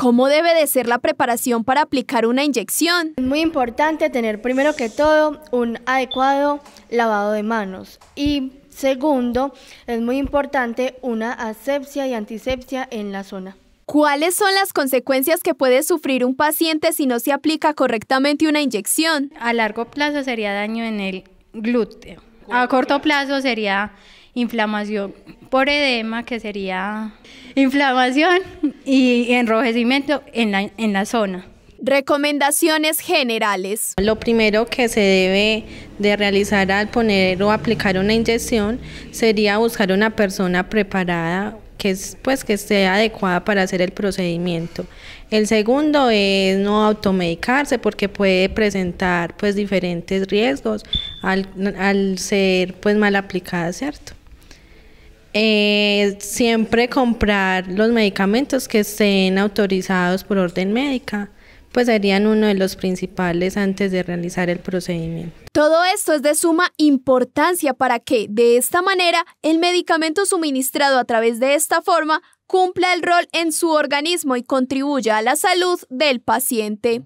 ¿Cómo debe de ser la preparación para aplicar una inyección? Es muy importante tener primero que todo un adecuado lavado de manos y segundo, es muy importante una asepsia y antisepsia en la zona. ¿Cuáles son las consecuencias que puede sufrir un paciente si no se aplica correctamente una inyección? A largo plazo sería daño en el glúteo. A corto plazo sería inflamación por edema, que sería inflamación y enrojecimiento en la, en la zona. Recomendaciones generales. Lo primero que se debe de realizar al poner o aplicar una inyección sería buscar una persona preparada que es, pues que esté adecuada para hacer el procedimiento. El segundo es no automedicarse porque puede presentar pues diferentes riesgos al, al ser pues mal aplicada, ¿cierto? Eh, siempre comprar los medicamentos que estén autorizados por orden médica, pues serían uno de los principales antes de realizar el procedimiento. Todo esto es de suma importancia para que, de esta manera, el medicamento suministrado a través de esta forma cumpla el rol en su organismo y contribuya a la salud del paciente.